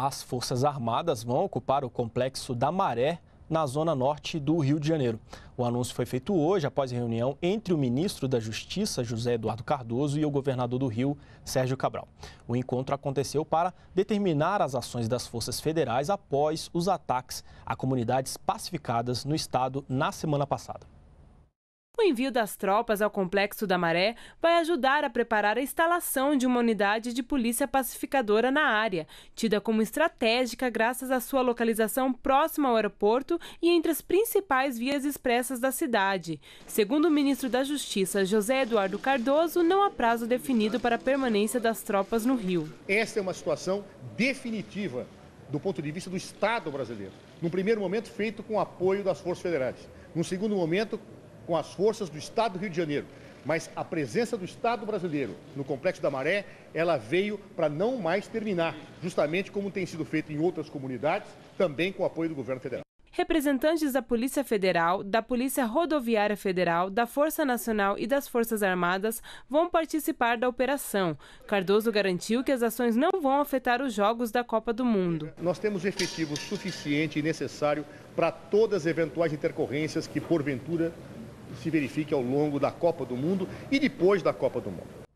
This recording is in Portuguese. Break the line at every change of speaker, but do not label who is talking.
As Forças Armadas vão ocupar o complexo da Maré, na zona norte do Rio de Janeiro. O anúncio foi feito hoje após reunião entre o ministro da Justiça, José Eduardo Cardoso, e o governador do Rio, Sérgio Cabral. O encontro aconteceu para determinar as ações das forças federais após os ataques a comunidades pacificadas no estado na semana passada.
O envio das tropas ao Complexo da Maré vai ajudar a preparar a instalação de uma unidade de polícia pacificadora na área, tida como estratégica graças à sua localização próxima ao aeroporto e entre as principais vias expressas da cidade. Segundo o ministro da Justiça, José Eduardo Cardoso, não há prazo definido para a permanência das tropas no Rio. Esta é uma situação
definitiva do ponto de vista do Estado brasileiro. Num primeiro momento, feito com apoio das forças federais. Num segundo momento, com as forças do Estado do Rio de Janeiro. Mas a presença do Estado brasileiro no Complexo da Maré, ela veio para não mais terminar, justamente como tem sido feito em outras comunidades, também com o apoio do governo federal.
Representantes da Polícia Federal, da Polícia Rodoviária Federal, da Força Nacional e das Forças Armadas vão participar da operação. Cardoso garantiu que as ações não vão afetar os jogos da Copa do Mundo.
Nós temos efetivo suficiente e necessário para todas as eventuais
intercorrências que, porventura, se verifique ao longo da Copa do Mundo e depois da Copa do Mundo.